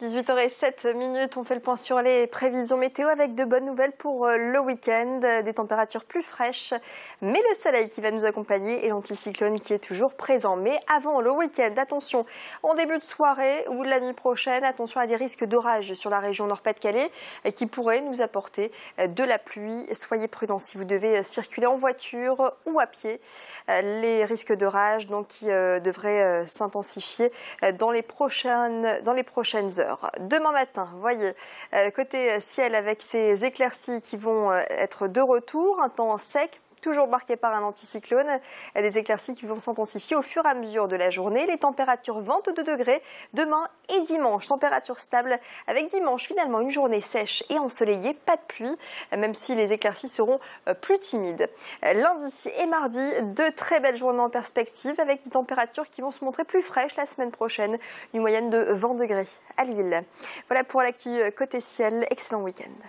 18h07 on fait le point sur les prévisions météo avec de bonnes nouvelles pour euh, le week-end, des températures plus fraîches, mais le soleil qui va nous accompagner et l'anticyclone qui est toujours présent. Mais avant le week-end, attention, en début de soirée ou de la nuit prochaine, attention à des risques d'orage sur la région Nord-Pas-de-Calais qui pourraient nous apporter euh, de la pluie. Soyez prudents si vous devez euh, circuler en voiture ou à pied. Les risques d'orage qui devraient s'intensifier dans les prochaines dans les prochaines heures. Demain matin, voyez, euh, côté euh, ciel avec ces éclaircies qui vont euh, être de retour, un temps sec, toujours marqué par un anticyclone. Des éclaircies qui vont s'intensifier au fur et à mesure de la journée. Les températures 22 degrés demain et dimanche. Température stable avec dimanche finalement une journée sèche et ensoleillée. Pas de pluie, même si les éclaircies seront euh, plus timides. Lundi et mardi, deux très belles journées en perspective avec des températures qui vont se montrer plus fraîches la semaine prochaine. Une moyenne de 20 degrés à Lille. Voilà pour l'actu euh, côté ciel. Excellent week-end.